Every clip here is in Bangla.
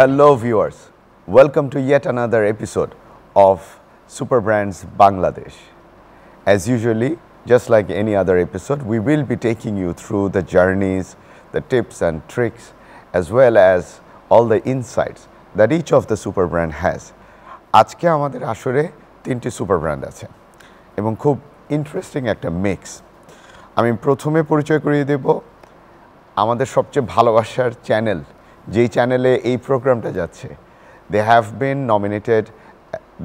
Hello viewers, welcome to yet another episode of Super Brands Bangladesh. As usually, just like any other episode, we will be taking you through the journeys, the tips and tricks, as well as all the insights that each of the super brand has. আজকে আমাদের আসরে তিনটি সুপার ব্র্যান্ড আছে এবং খুব ইন্টারেস্টিং একটা মিক্স আমি প্রথমে পরিচয় করিয়ে দেব আমাদের সবচেয়ে ভালোবাসার চ্যানেল যেই চ্যানেলে এই প্রোগ্রামটা যাচ্ছে they have been nominated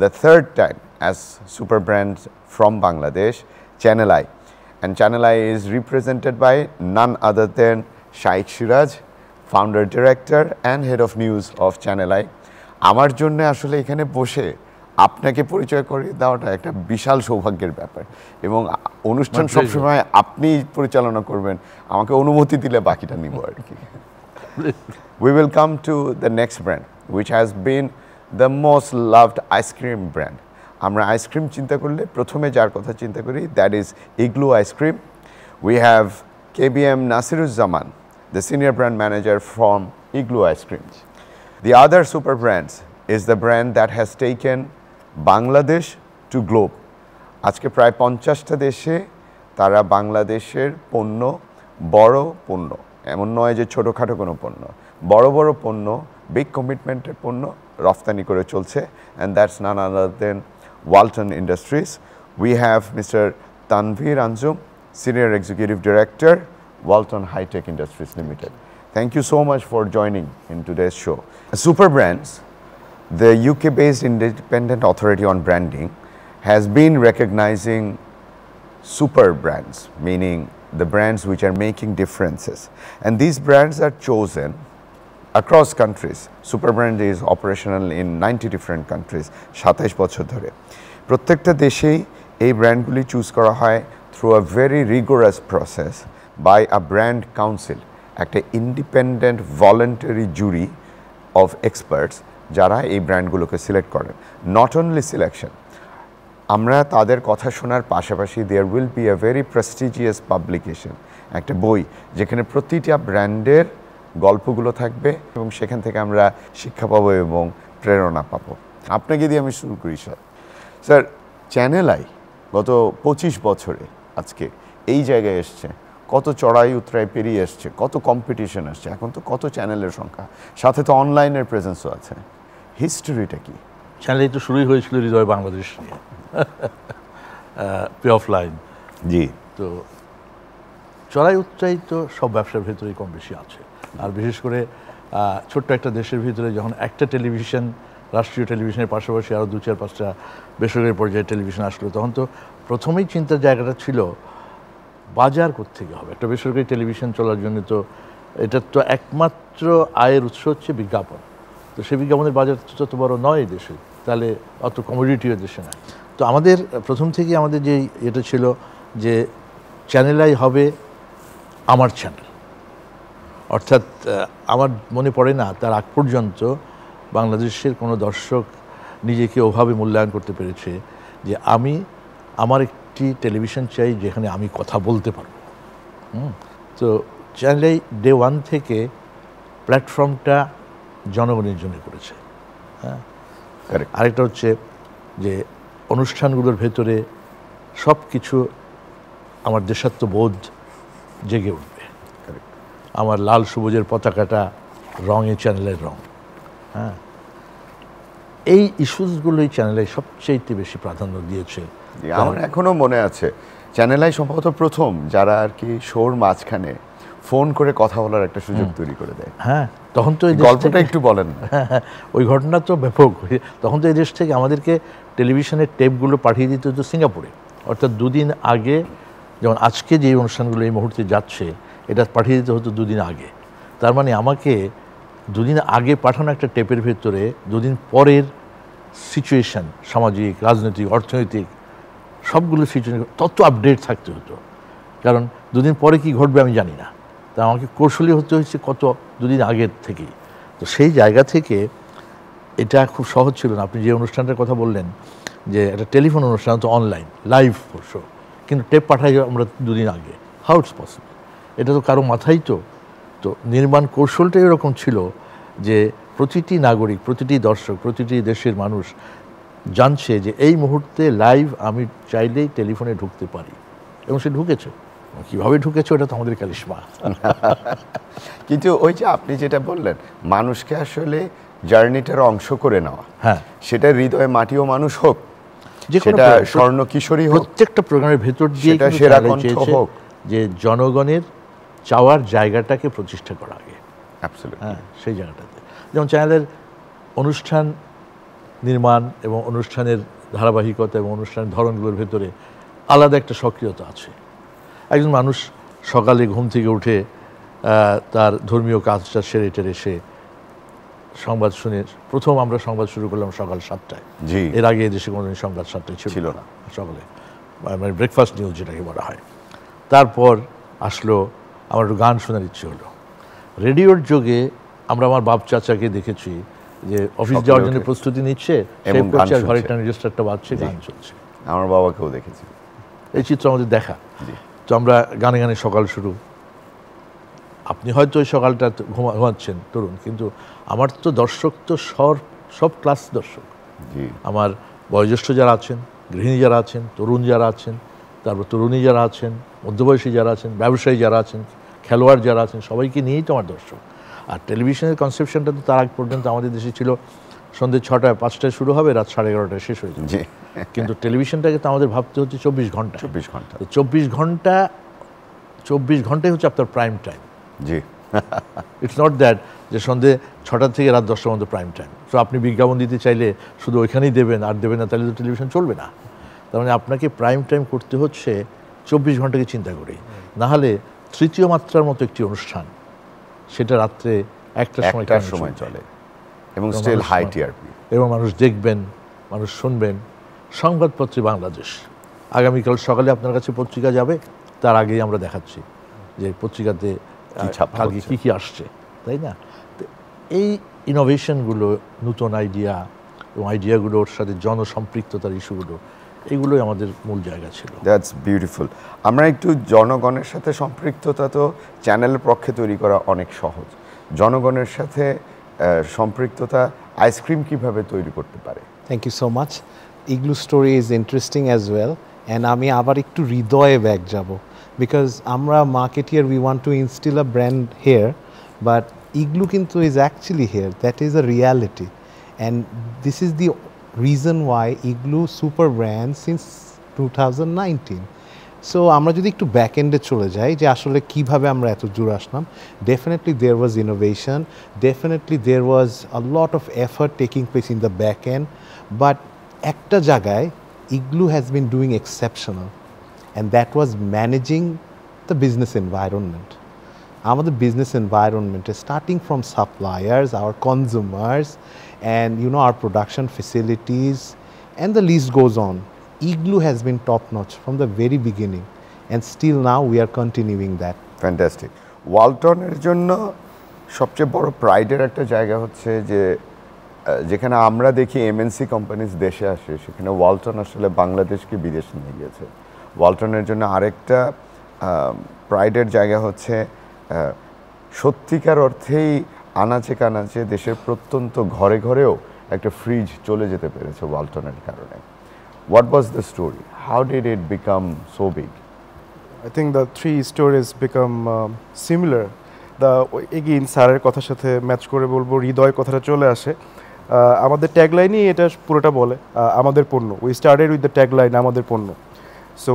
the third time as super brand from Bangladesh channel I and channel I is represented by none other than Shahid Siraj founder director and head of news of channel I আমার জন্য আসলে এখানে বসে আপনাকে পরিচয় করে দেওয়াটা একটা বিশাল সৌভাগ্যের ব্যাপার এবং অনুষ্ঠান সবসময় আপনি পরিচালনা করবেন আমাকে অনুমতি দিলে বাকিটা নিব আর কি we will come to the next brand, which has been the most loved ice cream brand. আমরা আইসক্রিম চিন্তা করলে প্রথমে যার কথা চিন্তা করি that is Igloo ice cream we have K B M Nasiruzzaman the senior brand manager from Igloo Ice Creams. The other super brands is the brand that has taken Bangladesh to globe. আজকে প্রায় পঞ্চাশটা দেশে তারা বাংলাদেশের পণ্য বড় পণ্য এমন নয় যে ছোটোখাটো কোনো পণ্য বড় বড় পণ্য বিগ কমিটমেন্টের পণ্য রফতানি করে চলছে and that's none other than Walton industries we have mister Tanvir Anjum senior executive director Walton hi-tech industries limited Thank you so much for joining in today's show. Super Brands, the UK based independent authority on branding, has been recognizing super brands, meaning the brands which are making differences. And these brands are chosen across countries. Superbrand is operational in 90 different countries, 27 বছর ধরে। প্রত্যেকটা দেশেই এই ব্র্যান্ডগুলি চুজ করা হয় through a very rigorous process by a brand council একটা independent voluntary jury of experts যারা এই ব্র্যান্ডগুলোকে সিলেক্ট Not only selection, আমরা তাদের কথা শোনার পাশাপাশি there will be a very prestigious publication একটা বই যেখানে প্রতিটা ব্র্যান্ডের গল্পগুলো থাকবে এবং সেখান থেকে আমরা শিক্ষা পাবো এবং প্রেরণা পাবো আপনাকে দিয়ে আমি শুরু করি স্যার স্যার চ্যানেল আই গত পঁচিশ বছরে আজকে এই জায়গায় এসছে কত চড়াই উতরাই পেরিয়ে এসছে কত কম্পিটিশন আসছে এখন তো কত চ্যানেলের সংখ্যা সাথে তো অনলাইনের প্রেজেন্সও আছে হিস্টোরিটা কী চ্যানেলে তো শুরুই হয়েছিল হৃদয় বাংলাদেশ নিয়ে পে অফ লাইন জি তো চড়াই উচ্চাই তো সব ব্যবসার ভেতরেই কম বেশি আছে আর বিশেষ করে ছোট্ট একটা দেশের ভিতরে যখন একটা টেলিভিশন রাষ্ট্রীয় টেলিভিশনের পাশাপাশি আরও দু চার পাঁচটা বেসরকারি পর্যায়ে টেলিভিশন আসলো তখন তো প্রথমেই চিন্তার জায়গাটা ছিল বাজার থেকে হবে একটা বেসরকারি টেলিভিশন চলার জন্য তো এটা তো একমাত্র আয়ের উৎস হচ্ছে বিজ্ঞাপন তো সে বিজ্ঞাপনের বাজার তত বড় নয় দেশে তাহলে অত কমোডিটিও দেশে না তো আমাদের প্রথম থেকে আমাদের যে এটা ছিল যে চ্যানেলাই হবে আমার চ্যানেল অর্থাৎ আমার মনে পড়ে না তার আগ পর্যন্ত বাংলাদেশের কোনো দর্শক নিজেকে ওভাবে মূল্যায়ন করতে পেরেছে যে আমি আমার একটি টেলিভিশন চাই যেখানে আমি কথা বলতে পারব তো চ্যানেলাই ডে ওয়ান থেকে প্ল্যাটফর্মটা জনগণের জন্য করেছে হ্যাঁ আরেকটা হচ্ছে যে অনুষ্ঠানগুলোর ভেতরে সব কিছু আমার দেশাত্মবোধ জেগে উঠবে আমার লাল সবুজের পতাকাটা রঙে চ্যানেলের রং হ্যাঁ এই ইস্যুসগুলোই চ্যানেলে সবচেয়ে বেশি প্রাধান্য দিয়েছে আমার এখনও মনে আছে চ্যানেলাই সম্ভবত প্রথম যারা আর কি শোর মাঝখানে ফোন করে কথা বলার একটা সুযোগ তৈরি করে দেয় হ্যাঁ তখন তো এই গল্পটা একটু বলেন হ্যাঁ, হ্যাঁ, ওই ঘটনা তো ব্যাপক তখন তো এই দেশ থেকে আমাদেরকে টেলিভিশনের টেপগুলো পাঠিয়ে দিতে হতো সিঙ্গাপুরে অর্থাৎ দুদিন আগে যেমন আজকে যে অনুষ্ঠানগুলো এই মুহূর্তে যাচ্ছে এটা পাঠিয়ে দিতে হতো দুদিন আগে তার মানে আমাকে দুদিন আগে পাঠানো একটা টেপের ভেতরে দুদিন পরের সিচুয়েশান সামাজিক রাজনৈতিক অর্থনৈতিক সবগুলো সিচুয়েশন তত আপডেট থাকতে হতো কারণ দুদিন পরে কি ঘটবে আমি জানি না তা আমাকে কৌশলী হতে হয়েছে কত দুদিন আগের থেকেই তো সেই জায়গা থেকে এটা খুব সহজ ছিল না আপনি যে অনুষ্ঠানটার কথা বললেন যে একটা টেলিফোন অনুষ্ঠান তো অনলাইন লাইভ শো কিন্তু টেপ পাঠাই আমরা দুদিন আগে হাউ ইটস পসিবল এটা তো কারো মাথায় তো তো নির্মাণ কৌশলটা এরকম ছিল যে প্রতিটি নাগরিক প্রতিটি দর্শক প্রতিটি দেশের মানুষ জানছে যে এই মুহূর্তে লাইভ আমি চাইলেই টেলিফোনে ঢুকতে পারি এবং সে ঢুকেছে কিভাবে ঢুকেছো ওটা তো আমাদের কালিশমা কিন্তু ওই যে আপনি যেটা বললেন মানুষকে আসলে জার্নিটার অংশ করে নেওয়া হ্যাঁ সেটা হৃদয়ে মাটিও মানুষ হোক সেটা স্বর্ণ কিশোরী হোক প্রত্যেকটা প্রোগ্রামের ভেতর দিয়ে সেরা কণ্ঠ হোক যে জনগণের চাওয়ার জায়গাটাকে প্রতিষ্ঠা করা আগে হ্যাঁ, সেই জায়গাটাতে যেমন চ্যানেলের অনুষ্ঠান নির্মাণ এবং অনুষ্ঠানের ধারাবাহিকতা এবং অনুষ্ঠানের ধরনগুলোর ভেতরে আলাদা একটা সক্রিয়তা আছে একজন মানুষ সকালে ঘুম থেকে উঠে তার ধর্মীয় কাজটা সেরে টেরে সে সংবাদ শুনে প্রথম আমরা সংবাদ শুরু করলাম সকাল সাতটায় জি এর আগে দেশে কোনোদিন সংবাদ সাতটায় ছিল না সকালে মানে ব্রেকফাস্ট নিউজ যেটাকে বলা হয় তারপর আসলো আমার একটু গান শোনার ইচ্ছে হলো রেডিওর যোগে আমরা আমার বাপ চাচাকে দেখেছি যে অফিস যাওয়ার জন্য প্রস্তুতি নিচ্ছে ঘরে টান রেজিস্টারটা বাজছে গান চলছে আমার বাবাকেও দেখেছি এই চিত্র আমাদের দেখা তো আমরা গানে গানে সকাল শুরু আপনি হয়তো ওই সকালটা ঘুমা ঘুমাচ্ছেন তরুণ কিন্তু আমার তো দর্শক তো সর সব ক্লাস দর্শক আমার বয়োজ্যেষ্ঠ যারা আছেন গৃহিণী যারা আছেন তরুণ যারা আছেন তারপর তরুণী যারা আছেন মধ্যবয়সী যারা আছেন ব্যবসায়ী যারা আছেন খেলোয়াড় যারা আছেন সবাইকে নিয়েই তো আমার দর্শক আর টেলিভিশনের কনসেপশনটা তো তার আগ পর্যন্ত আমাদের দেশে ছিল সন্ধ্যে ছটায় পাঁচটায় শুরু হবে রাত সাড়ে এগারোটায় শেষ হয়ে যাবে কিন্তু টেলিভিশনটাকে তো আমাদের ভাবতে হচ্ছে চব্বিশ ঘন্টা চব্বিশ ঘন্টা চব্বিশ ঘন্টা চব্বিশ ঘন্টাই হচ্ছে আপনার প্রাইম টাইম জি ইটস নট দ্যাট যে সন্ধে ছটা থেকে রাত দশটার মধ্যে প্রাইম টাইম তো আপনি বিজ্ঞাপন দিতে চাইলে শুধু ওইখানেই দেবেন আর দেবেন না তাহলে তো টেলিভিশন চলবে না তার মানে আপনাকে প্রাইম টাইম করতে হচ্ছে চব্বিশ ঘন্টাকে চিন্তা করে নাহলে তৃতীয় মাত্রার মতো একটি অনুষ্ঠান সেটা রাত্রে একটা সময় সময় চলে এবং স্টিল হাই টিআরপি এবং মানুষ দেখবেন মানুষ শুনবেন সংবাদপত্রে বাংলাদেশ আগামীকাল সকালে আপনার কাছে পত্রিকা যাবে তার আগেই আমরা দেখাচ্ছি যে পত্রিকাতে কালকে কী কী আসছে তাই না এই ইনোভেশনগুলো নতুন আইডিয়া এবং আইডিয়াগুলোর সাথে জনসম্পৃক্ততার ইস্যুগুলো এগুলোই আমাদের মূল জায়গা ছিল দ্যাটস বিউটিফুল আমরা একটু জনগণের সাথে সম্পৃক্ততা তো চ্যানেলের পক্ষে তৈরি করা অনেক সহজ জনগণের সাথে সম্পৃক্ততা আইসক্রিম কিভাবে তৈরি করতে পারে thank you so much Igloo story is interesting as well and আমি আবার একটু হৃদয়ে ব্যাগ যাব বিকজ আমরা marketeer we want to instill a brand here but Igloo কিন্তু is actually here that is a reality and this is the reason why Igloo super brand since two thousand nineteen so আমরা যদি একটু ব্যাক এন্ডে চলে যাই যে আসলে কিভাবে আমরা এত জোর আসলাম definitely there was innovation definitely there was a lot of effort taking place in the back end but একটা জায়গায় Igloo has been doing exceptional and that was managing the business environment আমাদের বিজনেস এনভায়রনমেন্টে starting from suppliers our consumers and you know our production facilities and the list goes on Igloo has been top notch from the very beginning and still now we are continuing that. Fantastic. ওয়ালটনের জন্য সবচেয়ে বড় প্রাইডের একটা জায়গা হচ্ছে যে যেখানে আমরা দেখি এমএনসি কোম্পানিজ দেশে আসে সেখানে ওয়ালটন আসলে বাংলাদেশকে বিদেশে নিয়ে গিয়েছে ওয়ালটনের জন্য আরেকটা প্রাইডের জায়গা হচ্ছে সত্যিকার অর্থেই আনাচে কানাচে দেশের প্রত্যন্ত ঘরে ঘরেও একটা ফ্রিজ চলে যেতে পেরেছে ওয়ালটনের কারণে What was the story? How did it become so big? I think the three stories become um, similar. The again স্যারের কথার সাথে ম্যাচ করে বলবো হৃদয় কথাটা চলে আসে আমাদের ট্যাগলাইনই এটা পুরোটা বলে আমাদের পণ্য we started with the tagline আমাদের পণ্য so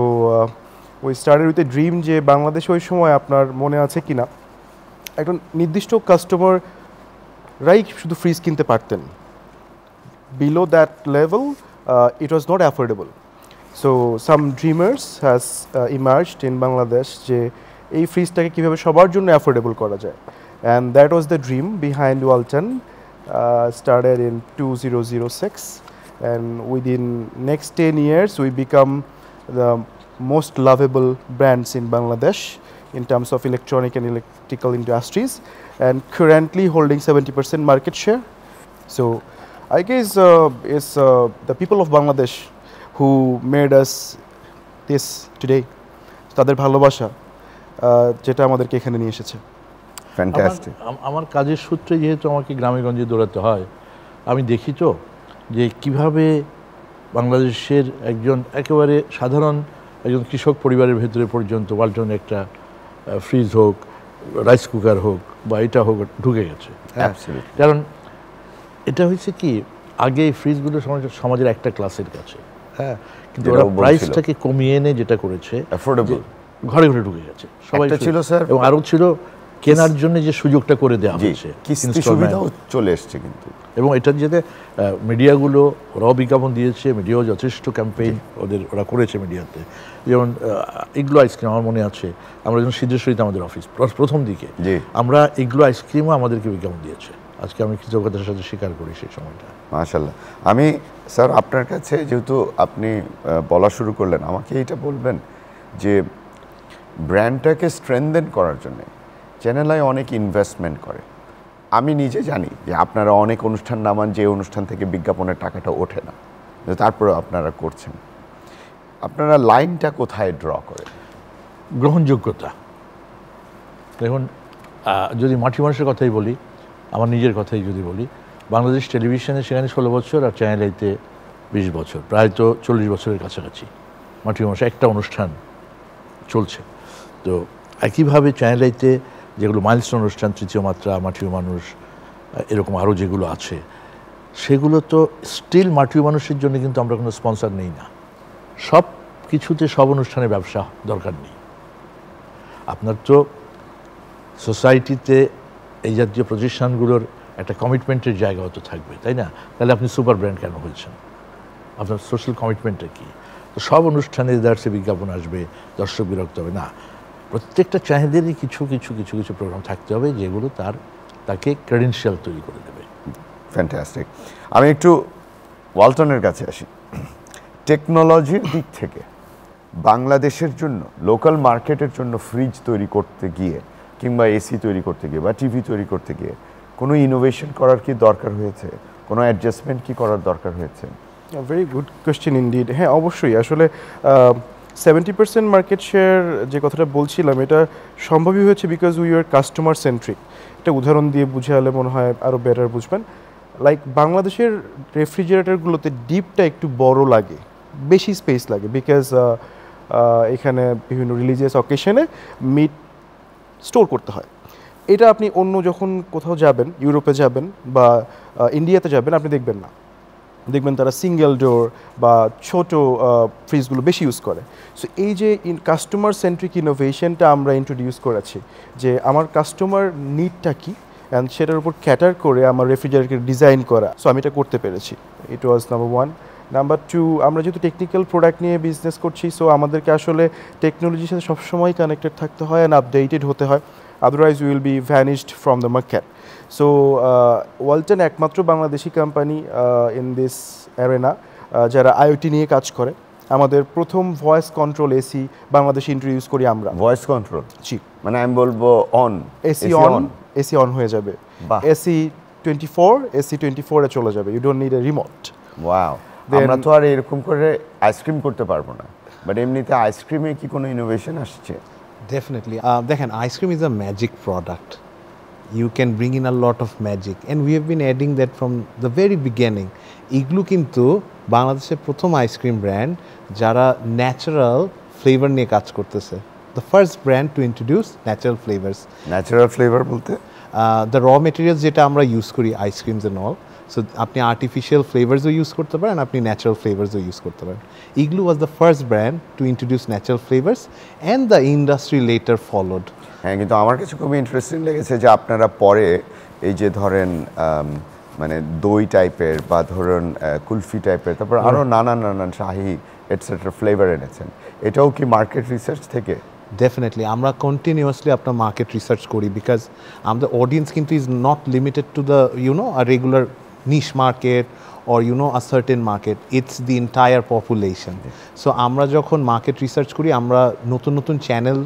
we started with a dream যে বাংলাদেশে ওই সময় আপনার মনে আছে কি না একজন নির্দিষ্ট কাস্টমার রাই শুধু ফ্রিজ কিনতে পারতেন below that level uh, it was not affordable. So some dreamers has uh, emerged in Bangladesh যে এই ফ্রিজটাকে কীভাবে সবার জন্য অ্যাফোর্ডেবল করা যায় and that was the dream behind Walton started in two zero zero six and within next ten years we become the most lovable brands in Bangladesh in terms of electronic and electrical industries and currently holding 70% market share. So I guess uh, it's uh, the people of Bangladesh who made us this today. তাদের ভালোবাসা যেটা আমাদেরকে এখানে নিয়ে এসেছে ফ্যান্টাস্টিক আমার কাজের সূত্রে যেহেতু আমাকে গ্রামেগঞ্জে দৌড়াতে হয় আমি দেখি তো যে কিভাবে বাংলাদেশের একজন একেবারে সাধারণ একজন কৃষক পরিবারের ভেতরে পর্যন্ত ওয়ালটন একটা ফ্রিজ হোক রাইস কুকার হোক বা এটা হোক ঢুকে গেছে কারণ এটা হয়েছে কি আগে এই ফ্রিজগুলো সমাজের একটা ক্লাসের কাছে হ্যাঁ কিন্তু ওরা প্রাইসটাকে কমিয়ে এনে যেটা করেছে অ্যাফোর্ডেবল ঘরে ঘরে ঢুকে গেছে সবাই ছিল স্যার এবং আরও ছিল কেনার জন্য যে সুযোগটা করে দেওয়া হয়েছে কিস্তি সুবিধাও চলে এসছে কিন্তু এবং এটার যেতে মিডিয়াগুলো ওরাও বিজ্ঞাপন দিয়েছে মিডিয়াও যথেষ্ট ক্যাম্পেইন ওদের ওরা করেছে মিডিয়াতে যেমন ইগলো আইসক্রিম আমার মনে আছে আমরা যখন সিদ্ধেশ্বরীতে আমাদের অফিস প্রথম দিকে আমরা ইগলো আইসক্রিমও আমাদেরকে বিজ্ঞাপন দিয়েছে আজকে আমি কৃতজ্ঞতার সাথে স্বীকার করি সেই সময়টা মাশাল্লাহ আমি স্যার আপনার কাছে যেহেতু আপনি বলা শুরু করলেন আমাকে এইটা বলবেন যে ব্র্যান্ডটাকে স্ট্রেংদেন করার জন্যে চ্যানেলায় অনেক ইনভেস্টমেন্ট করে আমি নিজে জানি যে আপনারা অনেক অনুষ্ঠান নামান যে অনুষ্ঠান থেকে বিজ্ঞাপনের টাকাটা ওঠে না তারপরেও আপনারা করছেন আপনারা লাইনটা কোথায় ড্র করে গ্রহণযোগ্যতা দেখুন যদি মাটি মানুষের কথাই বলি আমার নিজের কথাই যদি বলি বাংলাদেশ টেলিভিশনে সেখানে ষোলো বছর আর চ্যানেল আইতে বিশ বছর প্রায় তো চল্লিশ বছরের কাছাকাছি মাটি মশা একটা অনুষ্ঠান চলছে তো একইভাবে চ্যানেল আইতে যেগুলো মাইলস্টোন অনুষ্ঠান তৃতীয় মাত্রা মাটিও মানুষ এরকম আরও যেগুলো আছে সেগুলো তো স্টিল মাটিও মানুষের জন্য কিন্তু আমরা কোনো স্পন্সার নেই না সব কিছুতে সব অনুষ্ঠানে ব্যবসা দরকার নেই আপনার তো সোসাইটিতে এই জাতীয় প্রতিষ্ঠানগুলোর একটা কমিটমেন্টের জায়গা হয়তো থাকবে তাই না তাহলে আপনি সুপার ব্র্যান্ড কেন হয়েছেন আপনার সোশ্যাল কমিটমেন্টটা কী তো সব অনুষ্ঠানে দার্সে বিজ্ঞাপন আসবে দর্শক বিরক্ত হবে না প্রত্যেকটা চাহিদারই কিছু কিছু কিছু কিছু প্রোগ্রাম থাকতে হবে যেগুলো তার তাকে ক্রেডেন্সিয়াল তৈরি করে দেবে ফ্যান্টাস্টিক আমি একটু ওয়ালটনের কাছে আসি টেকনোলজির দিক থেকে বাংলাদেশের জন্য লোকাল মার্কেটের জন্য ফ্রিজ তৈরি করতে গিয়ে কিংবা এসি তৈরি করতে গিয়ে বা টিভি তৈরি করতে গিয়ে কোনো ইনোভেশন করার কি দরকার হয়েছে কোনো অ্যাডজাস্টমেন্ট কি করার দরকার হয়েছে ভেরি গুড কোয়েশ্চেন ইন্ডিড হ্যাঁ অবশ্যই আসলে সেভেন্টি পার্সেন্ট মার্কেট শেয়ার যে কথাটা বলছিলাম এটা সম্ভবই হয়েছে because we are customer centric এটা উদাহরণ দিয়ে বুঝে আলে মনে হয় আরও বেটার বুঝবেন লাইক বাংলাদেশের রেফ্রিজারেটরগুলোতে ডিপটা একটু বড় লাগে বেশি স্পেস লাগে বিকজ এখানে বিভিন্ন রিলিজিয়াস অকেশনে মিট স্টোর করতে হয় এটা আপনি অন্য যখন কোথাও যাবেন ইউরোপে যাবেন বা ইন্ডিয়াতে যাবেন আপনি দেখবেন না দেখবেন তারা সিঙ্গেল ডোর বা ছোট ফ্রিজগুলো বেশি ইউজ করে সো এই যে ইন কাস্টমার সেন্ট্রিক ইনোভেশনটা আমরা ইন্ট্রোডিউস করেছি যে আমার কাস্টমার নিডটা কী অ্যান্ড সেটার উপর ক্যাটার করে আমার রেফ্রিজারেটরকে ডিজাইন করা সো আমি এটা করতে পেরেছি it was number one number two আমরা যেহেতু টেকনিক্যাল প্রোডাক্ট নিয়ে বিজনেস করছি সো আমাদেরকে আসলে টেকনোলজির সাথে সবসময় কানেক্টেড থাকতে হয় অ্যান্ড আপডেটেড হতে হয় otherwise will be vanished from the market so Walton একমাত্র Bangladeshi company in this arena যারা আইওটি নিয়ে কাজ করে আমাদের প্রথম ভয়েস কন্ট্রোল এসি বাংলাদেশে ইন্ট্রোডিউস করি আমরা ভয়েস কন্ট্রোল জি মানে আমি বলবো on AC on AC on হয়ে যাবে AC twenty four AC twenty ফোরে চলে যাবে you don't need a remote wow আমরা তো আর এরকম করে আইসক্রিম করতে পারবো না বাট এমনিতে আইসক্রিমে কি কোনো ইনোভেশন আসছে ডেফিনেটলি দেখেন ice cream is a magic product you can bring in a lot of magic and we have been adding that from the very beginning Igloo কিন্তু বাংলাদেশের প্রথম আইসক্রিম ব্র্যান্ড যারা ন্যাচারাল ফ্লেভার নিয়ে কাজ করতেছে the first brand to introduce natural flavours natural flavour বলতে দ্য র মেটেরিয়ালস যেটা আমরা ইউজ করি আইসক্রিমস অ্যান্ড অল সো আপনি আর্টিফিশিয়াল ফ্লেভার্সও ইউজ করতে পারেন আপনি ন্যাচারাল ফ্লেভার্সও ইউজ করতে পারেন Igloo was the first brand to introduce natural flavours and the industry later followed হ্যাঁ কিন্তু আমার কাছে খুবই ইন্টারেস্টিং লেগেছে যে আপনারা পরে এই যে ধরেন মানে দই টাইপের বা ধরুন কুলফি টাইপের তারপর আরও নানান নানান শাহি এটসেট্রা ফ্লেভার এনেছেন এটাও কি মার্কেট রিসার্চ থেকে ডেফিনেটলি আমরা কন্টিনিউয়াসলি আপনার মার্কেট রিসার্চ করি বিকজ আমাদের অডিয়েন্স কিন্তু is not limited to the you know our regular niche market or you know a certain market it's the entire population so আমরা যখন মার্কেট রিসার্চ করি আমরা নতুন নতুন চ্যানেল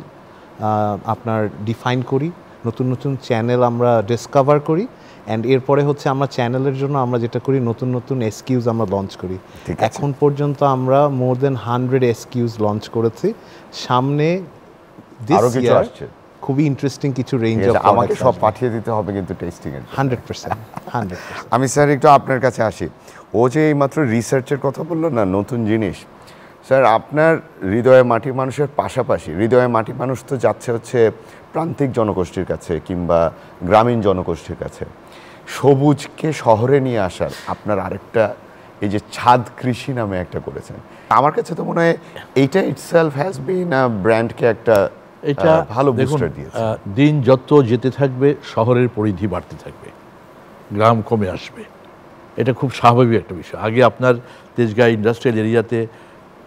আপনার ডিফাইন করি নতুন নতুন চ্যানেল আমরা ডিসকভার করি অ্যান্ড এরপরে হচ্ছে আমরা চ্যানেলের জন্য আমরা যেটা করি নতুন নতুন এসকিউজ আমরা লঞ্চ করি এখন পর্যন্ত আমরা মোর দেন হান্ড্রেড এসকিউজ লঞ্চ করেছি সামনে দিস ইয়ার খুবই ইন্টারেস্টিং কিছু রেঞ্জ আমাকে সব পাঠিয়ে দিতে হবে কিন্তু টেস্টিং এর হান্ড্রেড পার্সেন্ট আমি স্যার একটু আপনার কাছে আসি ও যে এইমাত্র রিসার্চের কথা বললো না নতুন জিনিস স্যার আপনার হৃদয়ে মাটি মানুষের পাশাপাশি হৃদয়ে মাটি মানুষ তো যাচ্ছে হচ্ছে প্রান্তিক জনগোষ্ঠীর কাছে কিংবা গ্রামীণ জনগোষ্ঠীর কাছে সবুজকে শহরে নিয়ে আসার আপনার আরেকটা এই যে ছাদ কৃষি নামে একটা করেছেন আমার কাছে তো মনে হয় এইটা ইটসেলফ হ্যাজ বিন ব্র্যান্ডকে একটা এটা ভালো বুস্টার দিয়েছে দিন যত যেতে থাকবে শহরের পরিধি বাড়তে থাকবে গ্রাম কমে আসবে এটা খুব স্বাভাবিক একটা বিষয় আগে আপনার তেজগাঁ ইন্ডাস্ট্রিয়াল এরিয়াতে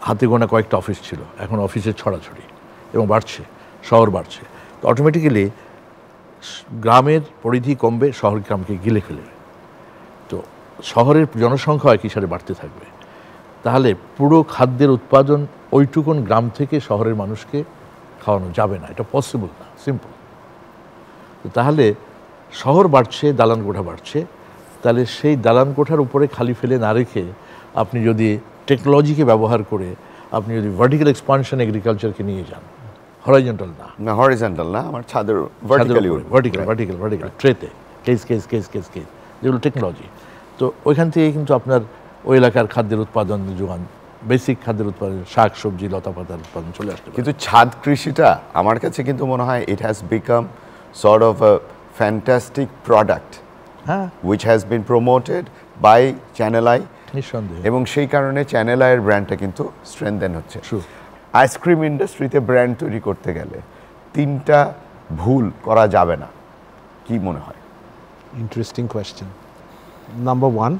হাতে গোনা কয়েকটা অফিস ছিল এখন অফিসের ছড়াছড়ি এবং বাড়ছে শহর বাড়ছে তো অটোমেটিক্যালি গ্রামের পরিধি কমবে শহর গ্রামকে গিলে ফেলবে তো শহরের জনসংখ্যা একই সাথে বাড়তে থাকবে তাহলে পুরো খাদ্যের উৎপাদন ওইটুকুন গ্রাম থেকে শহরের মানুষকে খাওয়ানো যাবে না এটা পসিবল না সিম্পল তাহলে শহর বাড়ছে দালান কোঠা বাড়ছে তাহলে সেই দালান কোঠার উপরে খালি ফেলে না রেখে আপনি যদি টেকনোলজিকে ব্যবহার করে আপনি যদি ভার্টিক্যাল এক্সপানশন এগ্রিকালচারকে নিয়ে যান হরাইজেন্টাল না না হরাইজন্টাল না আমার ছাদের ভার্টিক্যাল ভার্টিক্যাল ভার্টিক্যাল ট্রেতে case case case case case যেগুলো টেকনোলজি তো ওইখান থেকে কিন্তু আপনার ওই এলাকার খাদ্যের উৎপাদন যোগান বেসিক খাদ্যের উৎপাদন শাক সবজি পাতার উৎপাদন চলে আসছে কিন্তু ছাদ কৃষিটা আমার কাছে কিন্তু মনে হয় it has become sort of a fantastic product হ্যাঁ which has been promoted by channel I নিঃসন্দেহে এবং সেই কারণে চ্যানেল আইয়ের ব্র্যান্ডটা কিন্তু স্ট্রেংথেন হচ্ছে আইসক্রিম ইন্ডাস্ট্রিতে ব্র্যান্ড তৈরি করতে গেলে তিনটা ভুল করা যাবে না কি মনে হয় interesting question number one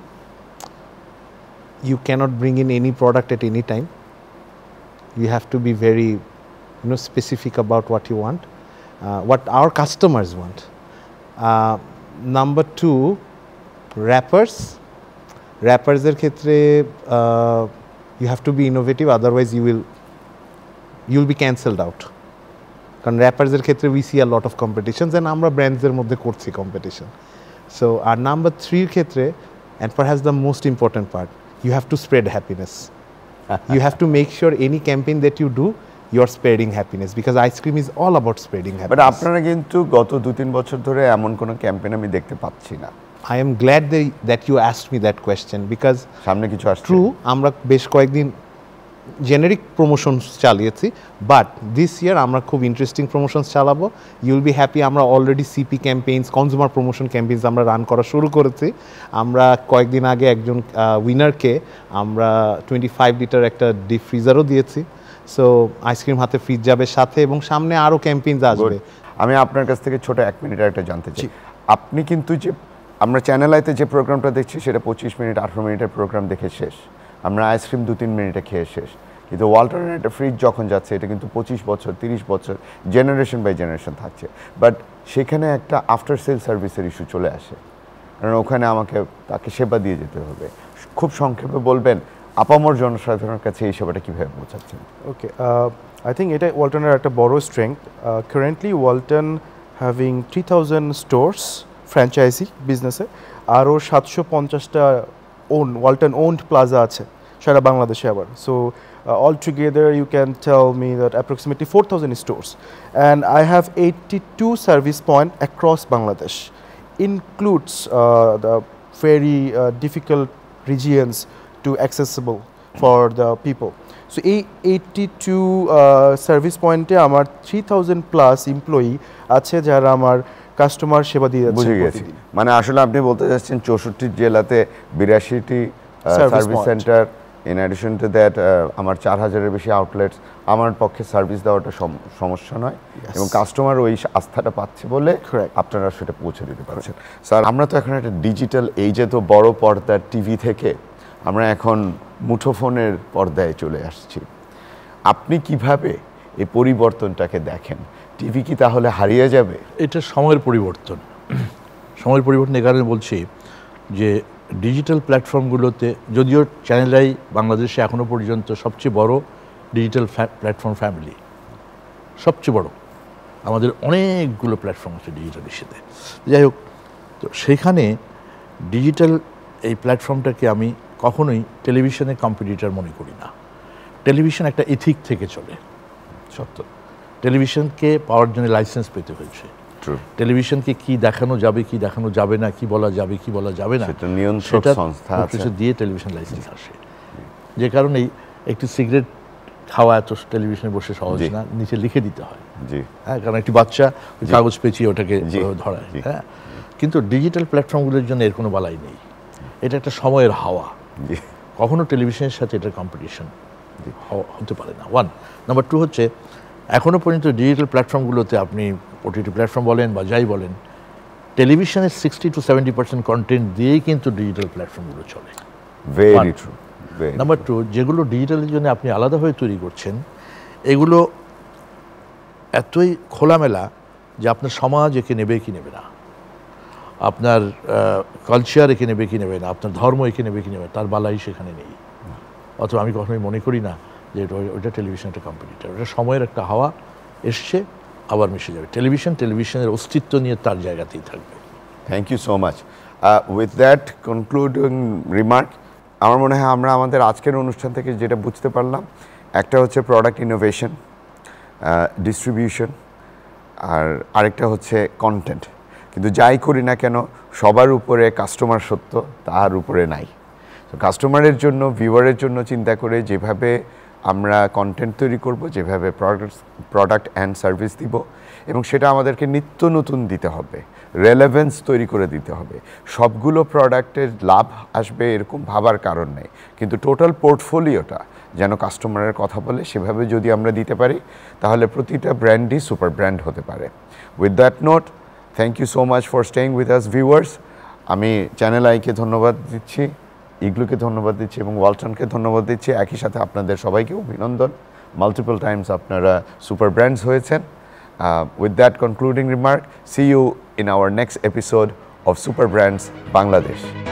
you cannot bring in any product at any time. You have to be very you know, specific about what you want, uh, what our customers want. Uh, number two, wrappers. Wrappers er khetre, uh, you have to be innovative otherwise you will you will be cancelled out. wrappers র্যাপার্সের ক্ষেত্রে we see are lot of competitions and আমরা brands মধ্যে করছি competition competition. So our number three khetre, and perhaps the most important part. you have to spread happiness. you have to make sure any campaign that you do, you are spreading happiness because ice cream is all about spreading happiness. But আপনারা কিন্তু গত দু তিন বছর ধরে এমন কোনো ক্যাম্পেইন আমি দেখতে I am glad they, that you asked me that question because True, আমরা বেশ কয়েকদিন জেনেরিক প্রমোশনস চালিয়েছি বাট দিস ইয়ার আমরা খুব ইন্টারেস্টিং প্রমোশনস চালাবো ইউল বি হ্যাপি আমরা already CP campaigns consumer promotion campaigns আমরা রান করা শুরু করেছি আমরা কয়েকদিন আগে একজন উইনারকে আমরা টোয়েন্টি ফাইভ লিটার একটা ডিপ ফ্রিজারও দিয়েছি সো আইসক্রিম হাতে ফ্রিজ যাবে সাথে এবং সামনে আরও ক্যাম্পেইনস আসবে আমি আপনার কাছ থেকে ছোট এক মিনিট একটা জানতে চাই আপনি কিন্তু যে আমরা চ্যানেল আইতে যে প্রোগ্রামটা দেখছি সেটা পঁচিশ মিনিট আঠেরো মিনিটের প্রোগ্রাম দেখে শেষ আমরা আইসক্রিম দু তিন মিনিটে খেয়ে শেষ কিন্তু ওয়ালটনের একটা ফ্রিজ যখন যাচ্ছে এটা কিন্তু পঁচিশ বছর তিরিশ বছর জেনারেশন বাই জেনারেশন থাকছে বাট সেখানে একটা আফটার সেল সার্ভিসের ইস্যু চলে আসে কারণ ওখানে আমাকে তাকে সেবা দিয়ে যেতে হবে খুব সংক্ষেপে বলবেন আপামর জনসাধারণের কাছে এই সেবাটা কীভাবে পৌঁছাচ্ছেন ওকে আই থিঙ্ক এটা ওয়াল্টনের একটা বড় strength currently uh, Walton having three thousand stores franchise বিজনেসে আরও সাতশো পঞ্চাশটা ওন ওয়াল্টন ওন্ড প্লাজা আছে সারা বাংলাদেশে আবার so all together you can tell me that approximately four thousand stores and I have eighty two service point across Bangladesh includes the very difficult regions to accessible for the people so এই এইটটি টু সার্ভিস পয়েন্টে আমার থ্রি থাউজেন্ড প্লাস এমপ্লয়ি আছে যারা আমার কাস্টমার সেবা দিয়ে বুঝে গেছি মানে আসলে আপনি বলতে চাচ্ছেন চৌষট্টি জেলাতে বিরাশিটি service uh, centre in addition to that আমার চার হাজারের বেশি আউটলেটস আমার পক্ষে সার্ভিস দেওয়াটা সমস্যা নয় এবং কাস্টমার ওই আস্থাটা পাচ্ছে বলে আপনারা সেটা পৌঁছে দিতে পারছেন স্যার আমরা তো এখন একটা ডিজিটাল এইজে তো বড় পর্দার টিভি থেকে আমরা এখন মুঠোফোনের পর্দায় চলে আসছি আপনি কিভাবে এই পরিবর্তনটাকে দেখেন টিভি কি তাহলে হারিয়ে যাবে এটা সময়ের পরিবর্তন সময়ের পরিবর্তন এ কারণে বলছি যে ডিজিটাল প্ল্যাটফর্মগুলোতে যদিও চ্যানেলাই বাংলাদেশে এখনও পর্যন্ত সবচেয়ে বড় ডিজিটাল প্ল্যাটফর্ম ফ্যামিলি সবচেয়ে বড় আমাদের অনেকগুলো প্ল্যাটফর্ম আছে ডিজিটাল ইস্যুতে যাই হোক তো সেখানে ডিজিটাল এই প্ল্যাটফর্মটাকে আমি কখনোই টেলিভিশনের কম্পিটিটার মনে করি না টেলিভিশন একটা ইথিক থেকে চলে সত্য টেলিভিশনকে পাওয়ার জন্য লাইসেন্স পেতে হয়েছে টেলিভিশনকে কি দেখানো যাবে কি দেখানো যাবে না কি বলা যাবে কি বলা যাবে না সেটা নিয়ন্ত্রক সংস্থা কিছু দিয়ে টেলিভিশন লাইসেন্স আসে যে কারণে একটি সিগারেট খাওয়া এত টেলিভিশনে বসে সহজ না নিচে লিখে দিতে হয় হ্যাঁ কারণ একটি বাচ্চা কাগজ পেঁচিয়ে ওটাকে ধরায় হ্যাঁ কিন্তু ডিজিটাল প্ল্যাটফর্মগুলোর জন্য এর কোনো বালাই নেই এটা একটা সময়ের হাওয়া কখনো টেলিভিশনের সাথে এটা কম্পিটিশন হতে পারে না ওয়ান নাম্বার টু হচ্ছে এখনও পর্যন্ত ডিজিটাল প্ল্যাটফর্মগুলোতে আপনি ওটিটি প্ল্যাটফর্ম বলেন বা যাই বলেন টেলিভিশনের sixty two seventy percent content দিয়েই কিন্তু ডিজিটাল প্ল্যাটফর্মগুলো চলে নাম্বার টু যেগুলো ডিজিটালের জন্য আপনি আলাদা হয়ে তৈরি করছেন এগুলো এতই খোলামেলা যে আপনার সমাজ একে নেবে কি নেবে না আপনার কালচার একে নেবে কি নেবে না আপনার ধর্ম একে নেবে কি নেবে তার বালাই সেখানে নেই অথবা আমি কখনোই মনে করি না যে ওইটা টেলিভিশন একটা কম্পিটিটার ওটা সময়ের একটা হাওয়া এসছে আবার মিশে যাবে টেলিভিশন টেলিভিশনের অস্তিত্ব নিয়ে তার জায়গাতেই থাকবে thank you so much with that concluding remark আমার মনে হয় আমরা আমাদের আজকের অনুষ্ঠান থেকে যেটা বুঝতে পারলাম একটা হচ্ছে প্রোডাক্ট ইনোভেশন ডিস্ট্রিবিউশন আর আরেকটা হচ্ছে কন্টেন্ট কিন্তু যাই করি না কেন সবার উপরে কাস্টমার সত্য তার উপরে নাই তো কাস্টমারের জন্য ভিউয়ারের জন্য চিন্তা করে যেভাবে আমরা কন্টেন্ট তৈরি করব যেভাবে প্রোডাক্ট প্রোডাক্ট অ্যান্ড সার্ভিস দিব এবং সেটা আমাদেরকে নিত্য নতুন দিতে হবে রেলেভেন্স তৈরি করে দিতে হবে সবগুলো প্রোডাক্টের লাভ আসবে এরকম ভাবার কারণ নেই কিন্তু টোটাল পোর্টফোলিওটা যেন কাস্টমারের কথা বলে সেভাবে যদি আমরা দিতে পারি তাহলে প্রতিটা ব্র্যান্ডই সুপার ব্র্যান্ড হতে পারে with that note thank you so much for staying with us viewers আমি চ্যানেল আইকে ধন্যবাদ দিচ্ছি ইগলুকে ধন্যবাদ দিচ্ছি এবং ওয়ালটনকে ধন্যবাদ দিচ্ছি একই সাথে আপনাদের সবাইকে অভিনন্দন মাল্টিপল টাইমস আপনারা সুপার ব্র্যান্ডস হয়েছেন with that concluding remark see you in our next episode of super brands Bangladesh